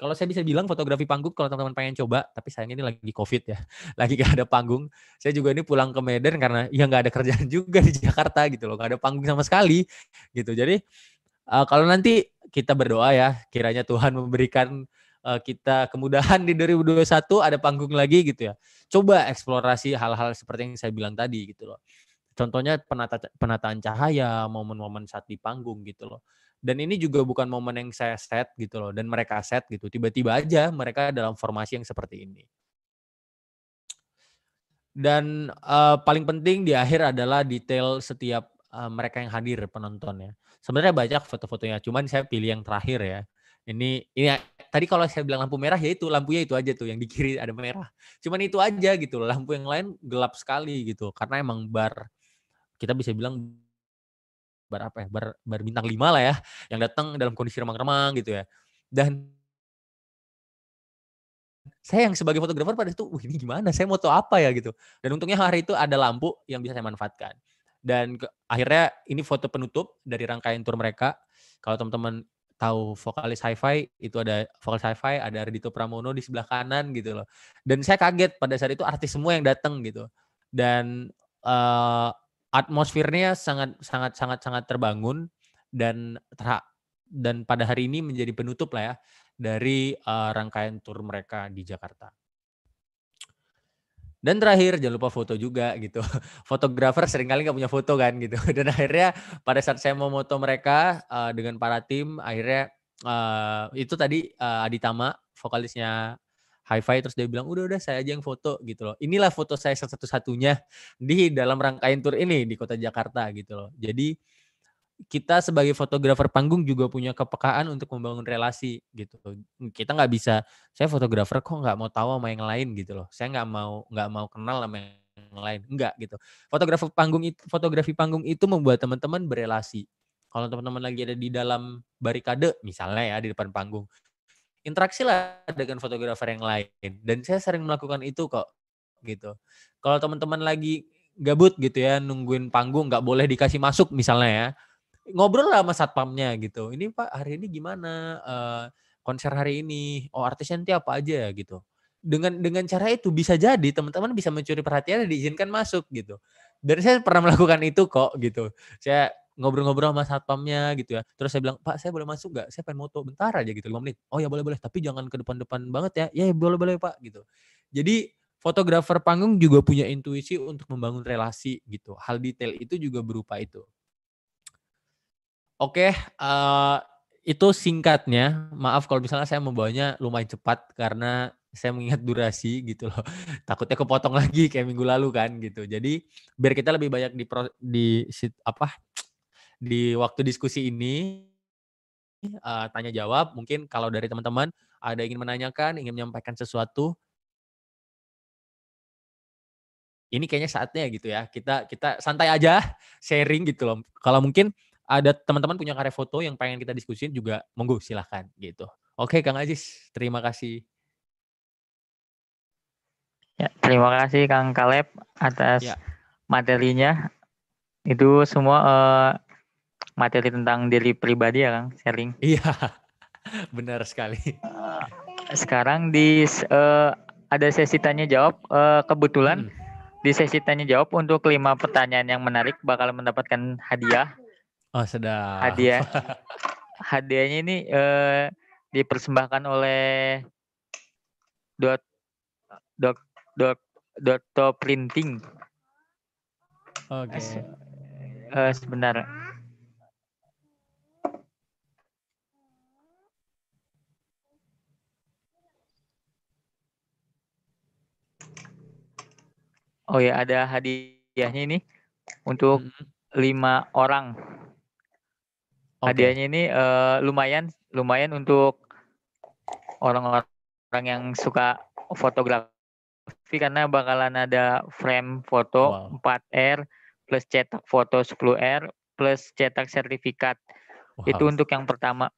kalau saya bisa bilang fotografi panggung kalau teman-teman pengen coba, tapi sayangnya ini lagi covid ya, (laughs) lagi gak ada panggung. Saya juga ini pulang ke Medan karena (laughs) ya gak ada kerjaan juga di Jakarta gitu loh, gak ada panggung sama sekali gitu. Jadi uh, kalau nanti kita berdoa ya, kiranya Tuhan memberikan uh, kita kemudahan di 2021 ada panggung lagi gitu ya. Coba eksplorasi hal-hal seperti yang saya bilang tadi gitu loh. Contohnya penata, penataan cahaya, momen-momen saat di panggung gitu loh dan ini juga bukan momen yang saya set gitu loh dan mereka set gitu tiba-tiba aja mereka dalam formasi yang seperti ini dan uh, paling penting di akhir adalah detail setiap uh, mereka yang hadir penontonnya sebenarnya banyak foto-fotonya cuman saya pilih yang terakhir ya ini ini ya, tadi kalau saya bilang lampu merah ya itu lampunya itu aja tuh yang di kiri ada merah cuman itu aja gitu loh lampu yang lain gelap sekali gitu karena emang bar kita bisa bilang bar apa ya bar, bar bintang 5 lah ya yang datang dalam kondisi remang-remang gitu ya dan saya yang sebagai fotografer pada itu, Wih, ini gimana? Saya mau apa ya gitu. Dan untungnya hari itu ada lampu yang bisa saya manfaatkan. Dan ke, akhirnya ini foto penutup dari rangkaian tour mereka. Kalau teman-teman tahu vokalis hi-fi itu ada vokalis hi-fi ada Redito Pramono di sebelah kanan gitu loh. Dan saya kaget pada saat itu artis semua yang datang gitu. Dan eh, atmosfernya sangat sangat sangat sangat terbangun dan terha- dan pada hari ini menjadi penutup lah ya dari uh, rangkaian tur mereka di Jakarta. Dan terakhir jangan lupa foto juga gitu. (laughs) Fotografer seringkali nggak punya foto kan gitu. (laughs) Dan akhirnya pada saat saya mau foto mereka uh, dengan para tim, akhirnya uh, itu tadi uh, Aditama vokalisnya high five terus dia bilang udah udah saya aja yang foto gitu loh inilah foto saya satu-satunya di dalam rangkaian tour ini di kota Jakarta gitu loh jadi kita sebagai fotografer panggung juga punya kepekaan untuk membangun relasi gitu. Kita nggak bisa, saya fotografer kok nggak mau tahu sama yang lain gitu loh. Saya nggak mau nggak mau kenal sama yang lain, enggak gitu. fotografer panggung itu, fotografi panggung itu membuat teman-teman berelasi. Kalau teman-teman lagi ada di dalam barikade misalnya ya di depan panggung, interaksi lah dengan fotografer yang lain dan saya sering melakukan itu kok gitu kalau teman-teman lagi gabut gitu ya nungguin panggung nggak boleh dikasih masuk misalnya ya ngobrol lah sama satpamnya gitu ini pak hari ini gimana uh, konser hari ini oh artisnya nanti apa aja ya gitu dengan dengan cara itu bisa jadi teman-teman bisa mencuri perhatian dan diizinkan masuk gitu dan saya pernah melakukan itu kok gitu saya ngobrol-ngobrol sama satpamnya gitu ya. Terus saya bilang, Pak saya boleh masuk gak? Saya pengen moto bentar aja gitu 5 menit. Oh ya boleh-boleh, tapi jangan ke depan-depan banget ya. ya. Ya boleh-boleh Pak gitu. Jadi fotografer panggung juga punya intuisi untuk membangun relasi gitu. Hal detail itu juga berupa itu. Oke, uh, itu singkatnya. Maaf kalau misalnya saya membawanya lumayan cepat karena saya mengingat durasi gitu loh. (laughs) Takutnya kepotong lagi kayak minggu lalu kan gitu. Jadi biar kita lebih banyak di di apa di waktu diskusi ini uh, tanya jawab. Mungkin kalau dari teman-teman ada ingin menanyakan, ingin menyampaikan sesuatu, ini kayaknya saatnya gitu ya. Kita kita santai aja (laughs) sharing gitu loh. Kalau mungkin ada teman-teman punya karya foto yang pengen kita diskusin juga monggo silahkan gitu. Oke Kang Aziz, terima kasih. Ya, terima kasih Kang Kaleb atas ya. materinya. Itu semua uh, materi tentang diri pribadi ya Kang, sharing. Iya. (laughs) Benar sekali. Uh, sekarang di uh, ada sesi tanya jawab uh, kebetulan hmm. di sesi tanya jawab untuk lima pertanyaan yang menarik bakal mendapatkan hadiah. Oh, sudah. Hadiah. (laughs) Hadiahnya ini uh, dipersembahkan oleh dot dot dot dot printing. Oke. Okay. Uh, sebentar Oh ya, ada hadiahnya ini untuk hmm. lima orang. Okay. Hadiahnya ini uh, lumayan, lumayan untuk orang-orang yang suka fotografi karena bakalan ada frame foto wow. 4R plus cetak foto 10R plus cetak sertifikat. Wow. Itu untuk yang pertama.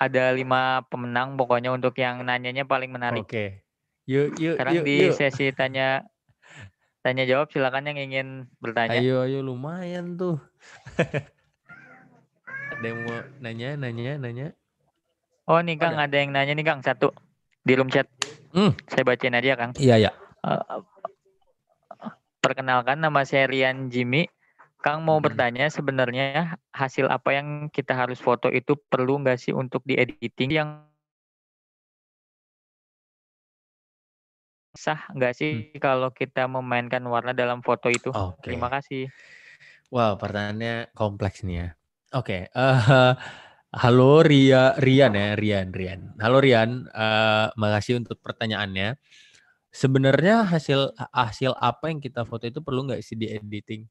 Ada lima pemenang pokoknya untuk yang nanyanya paling menarik. Oke. Okay. Yuk, yuk, Sekarang yuk, di sesi tanya Tanya jawab silakan yang ingin bertanya. Ayo ayo lumayan tuh. (laughs) ada yang mau nanya nanya nanya. Oh nih Kang ada. ada yang nanya nih Kang satu di room chat. Hmm. Saya bacain aja Kang. Iya iya. Uh, perkenalkan nama saya Rian Jimmy. Kang mau hmm. bertanya sebenarnya hasil apa yang kita harus foto itu perlu nggak sih untuk di editing yang sah nggak sih hmm. kalau kita memainkan warna dalam foto itu? Okay. Terima kasih. Wow, pertanyaannya kompleks nih ya. Oke, okay. uh, eh, (laughs) halo Ria, Rian ya, Rian, Rian. Halo Rian, uh, makasih untuk pertanyaannya. Sebenarnya hasil hasil apa yang kita foto itu perlu nggak sih di editing?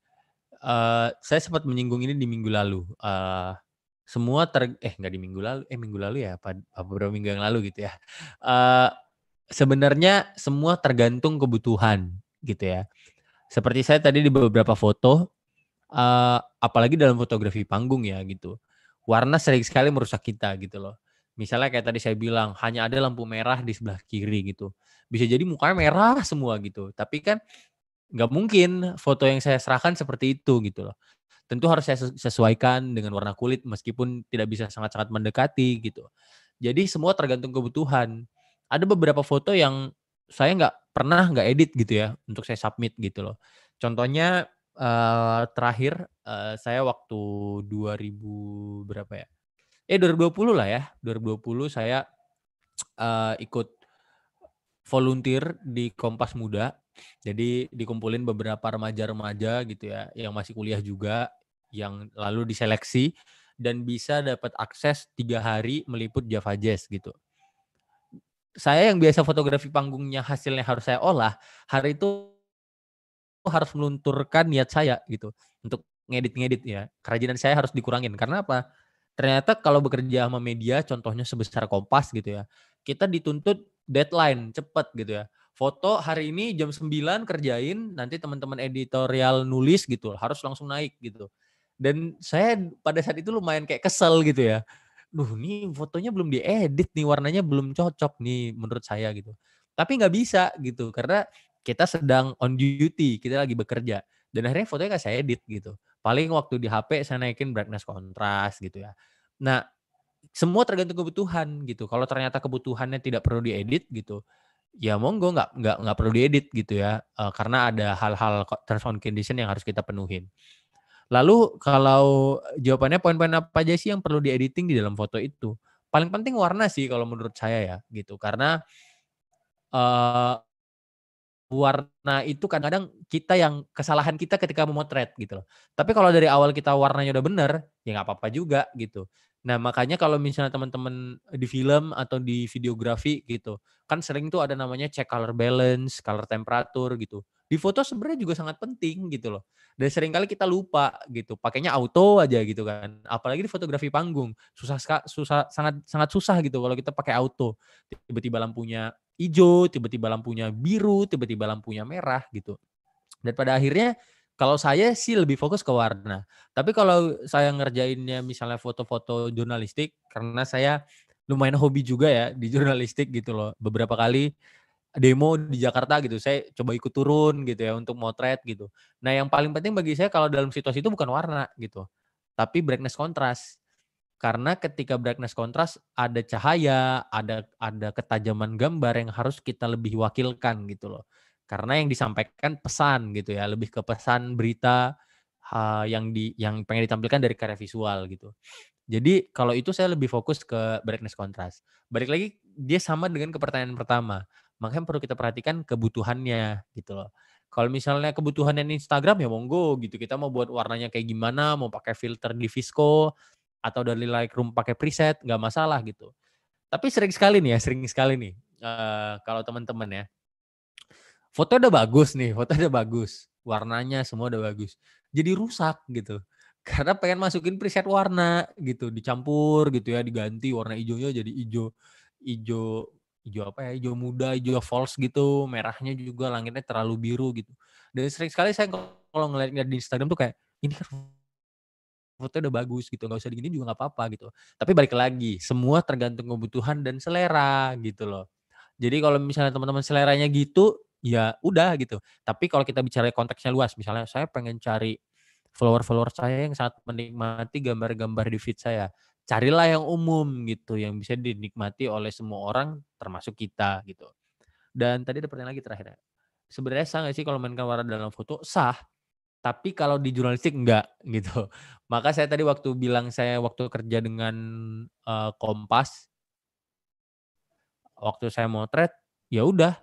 Uh, eh, saya sempat menyinggung ini di minggu lalu. Uh, semua ter eh nggak di minggu lalu, eh minggu lalu ya, apa beberapa minggu yang lalu gitu ya. Uh, sebenarnya semua tergantung kebutuhan gitu ya. Seperti saya tadi di beberapa foto, uh, apalagi dalam fotografi panggung ya gitu, warna sering sekali merusak kita gitu loh. Misalnya kayak tadi saya bilang, hanya ada lampu merah di sebelah kiri gitu. Bisa jadi mukanya merah semua gitu. Tapi kan nggak mungkin foto yang saya serahkan seperti itu gitu loh. Tentu harus saya sesuaikan dengan warna kulit meskipun tidak bisa sangat-sangat mendekati gitu. Jadi semua tergantung kebutuhan ada beberapa foto yang saya nggak pernah nggak edit gitu ya untuk saya submit gitu loh. Contohnya uh, terakhir uh, saya waktu 2000 berapa ya? Eh 2020 lah ya. 2020 saya uh, ikut volunteer di Kompas Muda. Jadi dikumpulin beberapa remaja-remaja gitu ya yang masih kuliah juga yang lalu diseleksi dan bisa dapat akses tiga hari meliput Java Jazz gitu saya yang biasa fotografi panggungnya hasilnya harus saya olah, hari itu harus melunturkan niat saya gitu untuk ngedit-ngedit ya. Kerajinan saya harus dikurangin karena apa? Ternyata kalau bekerja sama media contohnya sebesar Kompas gitu ya. Kita dituntut deadline cepet gitu ya. Foto hari ini jam 9 kerjain, nanti teman-teman editorial nulis gitu, harus langsung naik gitu. Dan saya pada saat itu lumayan kayak kesel gitu ya duh nih fotonya belum diedit nih warnanya belum cocok nih menurut saya gitu tapi nggak bisa gitu karena kita sedang on duty kita lagi bekerja dan akhirnya fotonya nggak saya edit gitu paling waktu di HP saya naikin brightness kontras gitu ya nah semua tergantung kebutuhan gitu kalau ternyata kebutuhannya tidak perlu diedit gitu ya monggo nggak nggak nggak perlu diedit gitu ya uh, karena ada hal-hal terms condition yang harus kita penuhin Lalu kalau jawabannya poin-poin apa aja sih yang perlu di editing di dalam foto itu? Paling penting warna sih kalau menurut saya ya gitu karena uh, warna itu kadang-kadang kita yang kesalahan kita ketika memotret gitu loh. Tapi kalau dari awal kita warnanya udah bener ya nggak apa-apa juga gitu. Nah makanya kalau misalnya teman-teman di film atau di videografi gitu kan sering tuh ada namanya check color balance, color temperature gitu di foto sebenarnya juga sangat penting gitu loh. Dan seringkali kita lupa gitu, pakainya auto aja gitu kan. Apalagi di fotografi panggung, susah susah sangat sangat susah gitu kalau kita pakai auto. Tiba-tiba lampunya hijau, tiba-tiba lampunya biru, tiba-tiba lampunya merah gitu. Dan pada akhirnya kalau saya sih lebih fokus ke warna. Tapi kalau saya ngerjainnya misalnya foto-foto jurnalistik karena saya lumayan hobi juga ya di jurnalistik gitu loh. Beberapa kali demo di Jakarta gitu. Saya coba ikut turun gitu ya untuk motret gitu. Nah, yang paling penting bagi saya kalau dalam situasi itu bukan warna gitu, tapi brightness kontras. Karena ketika brightness kontras ada cahaya, ada ada ketajaman gambar yang harus kita lebih wakilkan gitu loh. Karena yang disampaikan pesan gitu ya, lebih ke pesan berita uh, yang di yang pengen ditampilkan dari karya visual gitu. Jadi kalau itu saya lebih fokus ke brightness kontras. Balik lagi dia sama dengan ke pertanyaan pertama. Makanya perlu kita perhatikan kebutuhannya gitu loh. Kalau misalnya kebutuhannya Instagram ya monggo gitu. Kita mau buat warnanya kayak gimana, mau pakai filter di Visco atau dari Lightroom pakai preset, nggak masalah gitu. Tapi sering sekali nih ya, sering sekali nih. Uh, kalau teman-teman ya, foto udah bagus nih, foto udah bagus, warnanya semua udah bagus. Jadi rusak gitu (laughs) karena pengen masukin preset warna gitu dicampur gitu ya diganti warna hijaunya jadi hijau hijau hijau apa ya hijau muda hijau false gitu merahnya juga langitnya terlalu biru gitu dan sering sekali saya kalau ngeliat di Instagram tuh kayak ini kan foto udah bagus gitu nggak usah digini juga nggak apa-apa gitu tapi balik lagi semua tergantung kebutuhan dan selera gitu loh jadi kalau misalnya teman-teman seleranya gitu ya udah gitu tapi kalau kita bicara konteksnya luas misalnya saya pengen cari follower-follower saya yang sangat menikmati gambar-gambar di feed saya carilah yang umum gitu yang bisa dinikmati oleh semua orang termasuk kita gitu dan tadi ada pertanyaan lagi terakhir ya, sebenarnya sah nggak sih kalau mainkan warna dalam foto sah tapi kalau di jurnalistik enggak (laughs) gitu maka saya tadi waktu bilang saya waktu kerja dengan uh, kompas waktu saya motret ya udah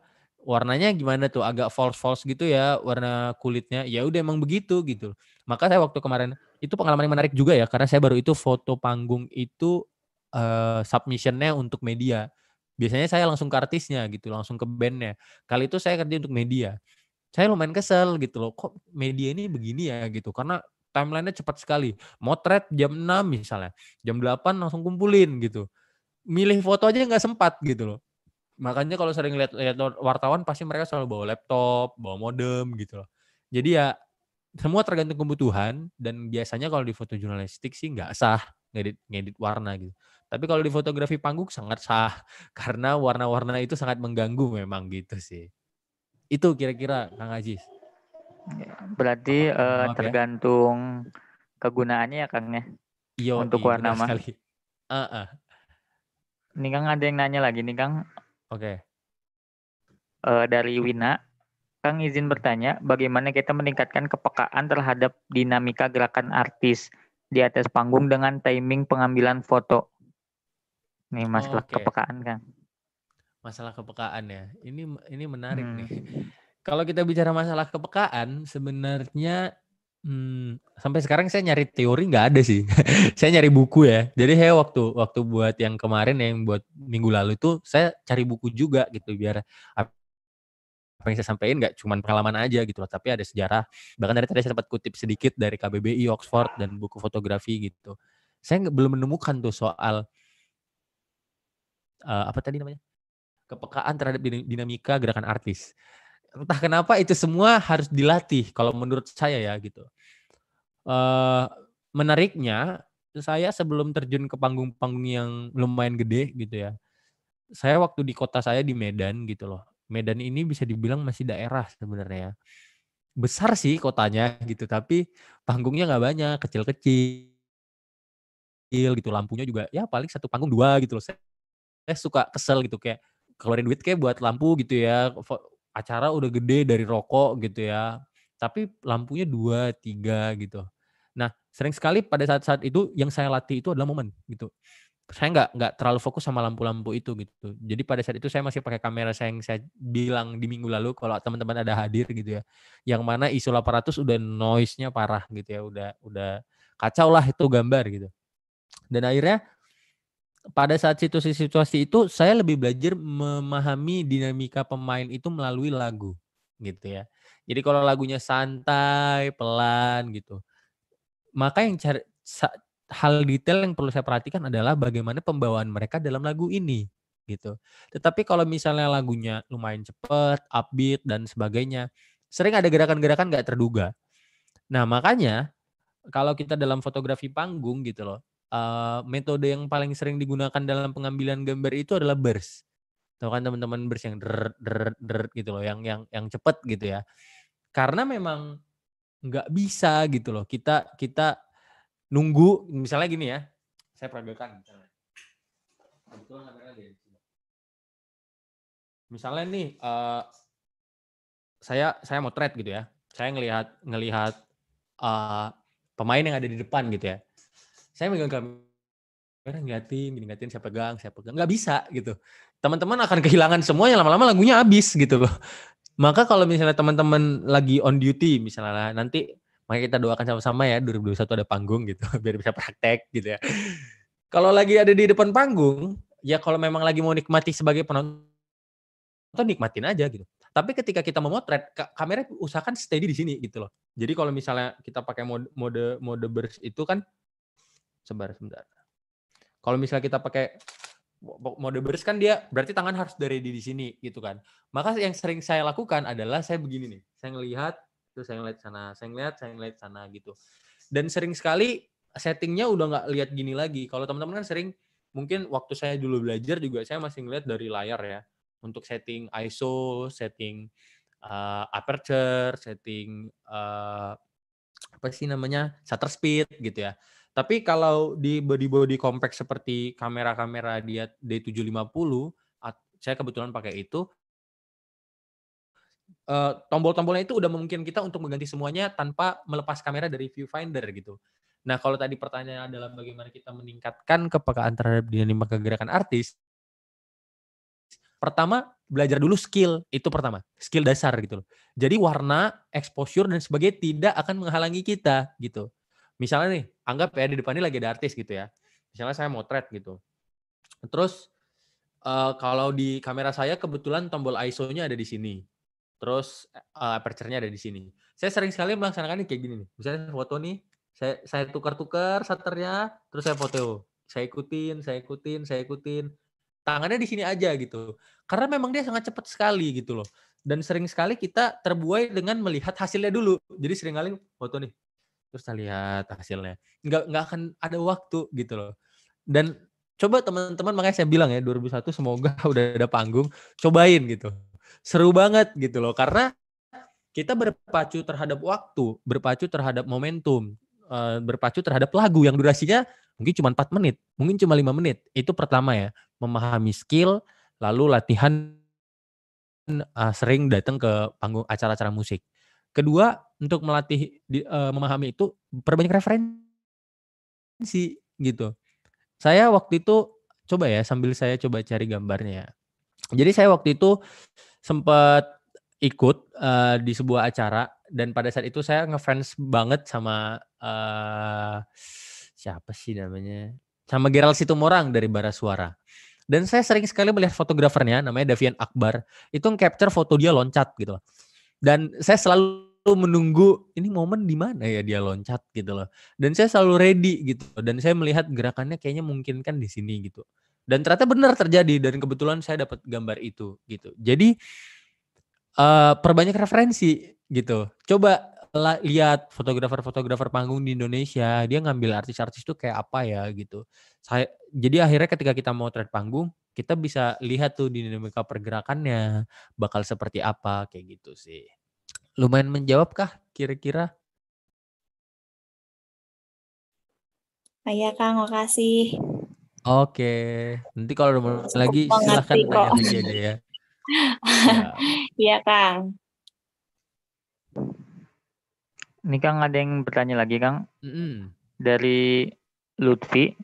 warnanya gimana tuh agak false false gitu ya warna kulitnya ya udah emang begitu gitu maka saya waktu kemarin itu pengalaman yang menarik juga ya karena saya baru itu foto panggung itu uh, submissionnya untuk media biasanya saya langsung ke artisnya gitu langsung ke bandnya kali itu saya kerja untuk media saya lumayan kesel gitu loh kok media ini begini ya gitu karena timelinenya cepat sekali motret jam 6 misalnya jam 8 langsung kumpulin gitu milih foto aja nggak sempat gitu loh Makanya kalau sering lihat-lihat wartawan pasti mereka selalu bawa laptop, bawa modem gitu loh. Jadi ya semua tergantung kebutuhan dan biasanya kalau di foto jurnalistik sih nggak sah ngedit ngedit warna gitu. Tapi kalau di fotografi panggung sangat sah (laughs) karena warna-warna itu sangat mengganggu memang gitu sih. Itu kira-kira Kang Aziz. Iya, berarti eh, ya. tergantung kegunaannya ya Kang ya. Yo, untuk iya, warna mah. Uh (laughs) -uh. Nih Kang ada yang nanya lagi nih Kang Oke. Uh, dari Wina, Kang izin bertanya, bagaimana kita meningkatkan kepekaan terhadap dinamika gerakan artis di atas panggung dengan timing pengambilan foto? Nih masalah oh, okay. kepekaan Kang. Masalah kepekaan ya. Ini ini menarik hmm. nih. Kalau kita bicara masalah kepekaan, sebenarnya Hmm, sampai sekarang saya nyari teori nggak ada sih. (laughs) saya nyari buku ya. Jadi saya waktu waktu buat yang kemarin yang buat minggu lalu itu saya cari buku juga gitu biar apa yang saya sampaikan nggak cuma pengalaman aja gitu loh, tapi ada sejarah. Bahkan dari tadi saya sempat kutip sedikit dari KBBI Oxford dan buku fotografi gitu. Saya belum menemukan tuh soal uh, apa tadi namanya? kepekaan terhadap dinamika gerakan artis entah kenapa itu semua harus dilatih kalau menurut saya ya gitu uh, menariknya saya sebelum terjun ke panggung-panggung yang lumayan gede gitu ya. Saya waktu di kota saya di Medan gitu loh. Medan ini bisa dibilang masih daerah sebenarnya. Besar sih kotanya gitu, tapi panggungnya nggak banyak, kecil-kecil gitu. Lampunya juga ya paling satu panggung dua gitu loh. Saya, suka kesel gitu kayak keluarin duit kayak buat lampu gitu ya. Acara udah gede dari rokok gitu ya. Tapi lampunya dua, tiga gitu Nah, sering sekali pada saat-saat itu yang saya latih itu adalah momen gitu. Saya nggak nggak terlalu fokus sama lampu-lampu itu gitu. Jadi pada saat itu saya masih pakai kamera saya yang saya bilang di minggu lalu kalau teman-teman ada hadir gitu ya. Yang mana ISO 800 udah noise-nya parah gitu ya, udah udah kacau lah itu gambar gitu. Dan akhirnya pada saat situasi-situasi itu saya lebih belajar memahami dinamika pemain itu melalui lagu gitu ya. Jadi kalau lagunya santai, pelan gitu maka yang cari hal detail yang perlu saya perhatikan adalah bagaimana pembawaan mereka dalam lagu ini gitu. Tetapi kalau misalnya lagunya lumayan cepet, upbeat dan sebagainya, sering ada gerakan-gerakan nggak terduga. Nah makanya kalau kita dalam fotografi panggung gitu loh, uh, metode yang paling sering digunakan dalam pengambilan gambar itu adalah burst. Tahu kan teman-teman burst yang der der der gitu loh, yang yang yang cepet gitu ya. Karena memang nggak bisa gitu loh. Kita kita nunggu misalnya gini ya. Saya peragakan misalnya. nih uh, saya saya mau trade gitu ya. Saya ngelihat ngelihat uh, pemain yang ada di depan gitu ya. Saya megang kamera ngeliatin, ngeliatin saya pegang, saya pegang. Nggak bisa gitu. Teman-teman akan kehilangan semuanya lama-lama lagunya habis gitu loh. Maka kalau misalnya teman-teman lagi on duty misalnya nah, nanti maka kita doakan sama-sama ya 2021 ada panggung gitu (laughs) biar bisa praktek gitu ya. Kalau lagi ada di depan panggung ya kalau memang lagi mau nikmati sebagai penonton nikmatin aja gitu. Tapi ketika kita memotret, kamera usahakan steady di sini gitu loh. Jadi kalau misalnya kita pakai mode mode mode burst itu kan sebar sebentar. Kalau misalnya kita pakai mode beres kan dia berarti tangan harus dari di sini gitu kan. Maka yang sering saya lakukan adalah saya begini nih. Saya ngelihat terus saya ngelihat sana, saya ngelihat, saya ngelihat sana gitu. Dan sering sekali settingnya udah nggak lihat gini lagi. Kalau teman-teman kan sering mungkin waktu saya dulu belajar juga saya masih ngelihat dari layar ya. Untuk setting ISO, setting uh, aperture, setting uh, apa sih namanya shutter speed gitu ya. Tapi kalau di body-body compact seperti kamera-kamera dia D750, saya kebetulan pakai itu, uh, tombol-tombolnya itu udah memungkinkan kita untuk mengganti semuanya tanpa melepas kamera dari viewfinder gitu. Nah kalau tadi pertanyaan adalah bagaimana kita meningkatkan kepekaan terhadap dinamika kegerakan artis, pertama belajar dulu skill itu pertama skill dasar gitu loh jadi warna exposure dan sebagainya tidak akan menghalangi kita gitu misalnya nih anggap ya di depannya lagi ada artis gitu ya. Misalnya saya motret gitu. Terus uh, kalau di kamera saya kebetulan tombol ISO-nya ada di sini. Terus uh, aperture-nya ada di sini. Saya sering sekali melaksanakan kayak gini nih. Misalnya foto nih, saya saya tukar-tukar shutter-nya, terus saya foto. Saya ikutin, saya ikutin, saya ikutin. Tangannya di sini aja gitu. Karena memang dia sangat cepat sekali gitu loh dan sering sekali kita terbuai dengan melihat hasilnya dulu. Jadi sering kali foto nih, terus kita lihat hasilnya nggak nggak akan ada waktu gitu loh dan coba teman-teman makanya saya bilang ya 2001 semoga (laughs) udah ada panggung cobain gitu seru banget gitu loh karena kita berpacu terhadap waktu berpacu terhadap momentum eh, berpacu terhadap lagu yang durasinya mungkin cuma 4 menit, mungkin cuma 5 menit. Itu pertama ya, memahami skill, lalu latihan eh, sering datang ke panggung acara-acara musik. Kedua, untuk melatih di, uh, memahami itu perbanyak referensi gitu. Saya waktu itu coba ya sambil saya coba cari gambarnya. Jadi saya waktu itu sempat ikut uh, di sebuah acara dan pada saat itu saya ngefans banget sama uh, siapa sih namanya? Sama Gerald Situmorang dari Bara Suara. Dan saya sering sekali melihat fotografernya namanya Davian Akbar itu capture foto dia loncat gitu dan saya selalu menunggu ini momen di mana ya dia loncat gitu loh. Dan saya selalu ready gitu. Dan saya melihat gerakannya kayaknya mungkin kan di sini gitu. Dan ternyata benar terjadi dan kebetulan saya dapat gambar itu gitu. Jadi uh, perbanyak referensi gitu. Coba lihat fotografer-fotografer panggung di Indonesia, dia ngambil artis-artis itu kayak apa ya gitu. Saya jadi akhirnya ketika kita mau trade panggung, kita bisa lihat tuh dinamika pergerakannya bakal seperti apa kayak gitu sih. Lumayan menjawab kah kira-kira? Iya Kang, makasih. Oke, nanti kalau mau lagi silahkan tanya lagi aja ya. (laughs) Iya Kang. Ini Kang ada yang bertanya lagi Kang. Mm. Dari Lutfi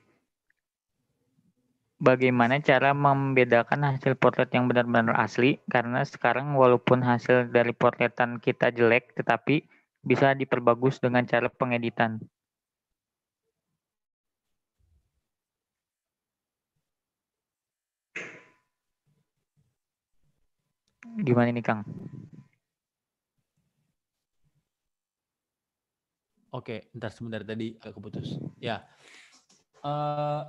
bagaimana cara membedakan hasil potret yang benar-benar asli karena sekarang walaupun hasil dari potretan kita jelek tetapi bisa diperbagus dengan cara pengeditan. Gimana ini Kang? Oke, ntar sebentar tadi agak keputus. Ya, uh,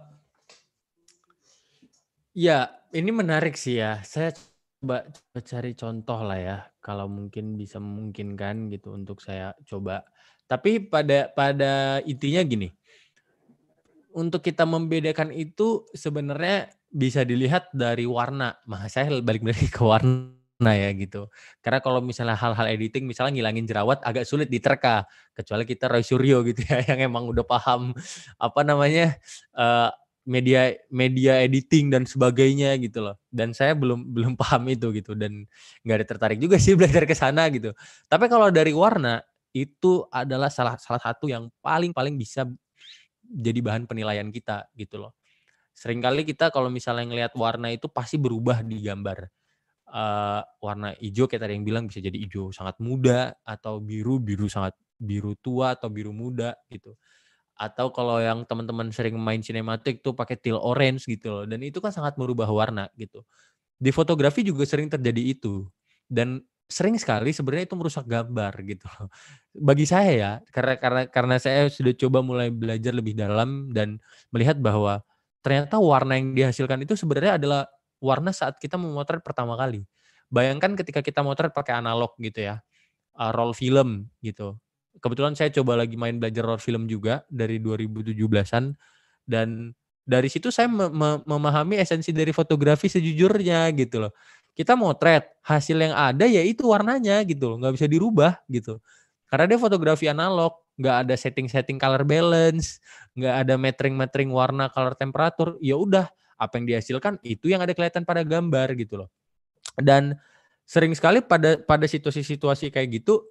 Ya, ini menarik sih ya. Saya coba, cari contoh lah ya, kalau mungkin bisa memungkinkan gitu untuk saya coba. Tapi pada pada intinya gini, untuk kita membedakan itu sebenarnya bisa dilihat dari warna. Mah saya balik lagi ke warna ya gitu. Karena kalau misalnya hal-hal editing misalnya ngilangin jerawat agak sulit diterka kecuali kita Roy Suryo gitu ya (laughs) yang emang udah paham apa namanya uh, media media editing dan sebagainya gitu loh dan saya belum (laughs) belum paham itu gitu dan nggak ada tertarik juga sih (laughs) belajar ke sana gitu tapi kalau dari warna itu adalah salah salah satu yang paling paling bisa jadi bahan penilaian kita gitu loh seringkali kita kalau misalnya ngelihat warna itu pasti berubah di gambar uh, warna hijau kayak tadi yang bilang bisa jadi hijau sangat muda atau biru biru sangat biru tua atau biru muda gitu atau kalau yang teman-teman sering main sinematik tuh pakai teal orange gitu loh dan itu kan sangat merubah warna gitu di fotografi juga sering terjadi itu dan sering sekali sebenarnya itu merusak gambar gitu loh bagi saya ya karena karena karena saya sudah coba mulai belajar lebih dalam dan melihat bahwa ternyata warna yang dihasilkan itu sebenarnya adalah warna saat kita memotret pertama kali bayangkan ketika kita motret pakai analog gitu ya eh, roll film gitu kebetulan saya coba lagi main belajar horror film juga dari 2017-an dan dari situ saya me me memahami esensi dari fotografi sejujurnya gitu loh. Kita motret, hasil yang ada ya itu warnanya gitu loh, nggak bisa dirubah gitu. Karena dia fotografi analog, nggak ada setting-setting color balance, nggak ada metering-metering warna, color temperatur. Ya udah, apa yang dihasilkan itu yang ada kelihatan pada gambar gitu loh. Dan sering sekali pada pada situasi-situasi kayak gitu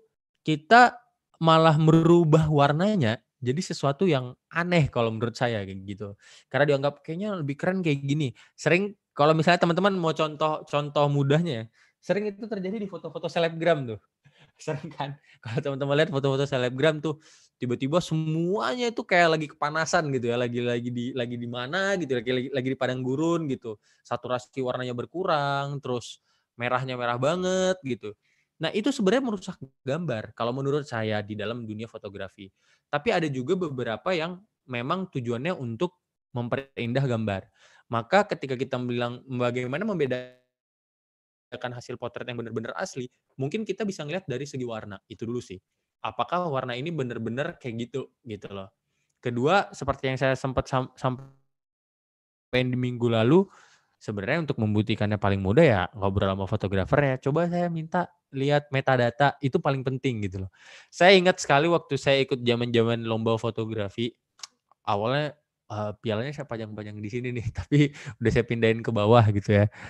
kita malah merubah warnanya jadi sesuatu yang aneh kalau menurut saya gitu karena dianggap kayaknya lebih keren kayak gini sering kalau misalnya teman-teman mau contoh contoh mudahnya ya, sering itu terjadi di foto-foto selebgram tuh (laughs) sering kan kalau teman-teman lihat foto-foto selebgram tuh tiba-tiba semuanya itu kayak lagi kepanasan gitu ya lagi lagi di lagi di mana gitu lagi lagi, lagi di padang gurun gitu saturasi warnanya berkurang terus merahnya merah banget gitu Nah, itu sebenarnya merusak gambar kalau menurut saya di dalam dunia fotografi. Tapi ada juga beberapa yang memang tujuannya untuk memperindah gambar. Maka ketika kita bilang bagaimana membedakan hasil potret yang benar-benar asli, mungkin kita bisa melihat dari segi warna. Itu dulu sih. Apakah warna ini benar-benar kayak gitu gitu loh. Kedua, seperti yang saya sempat sampai di minggu lalu, sebenarnya untuk membuktikannya paling mudah ya ngobrol sama fotografernya. Coba saya minta lihat metadata itu paling penting gitu loh. Saya ingat sekali waktu saya ikut zaman-zaman lomba fotografi awalnya uh, pialanya saya panjang-panjang di sini nih, (laughs) tapi udah saya pindahin ke bawah gitu ya.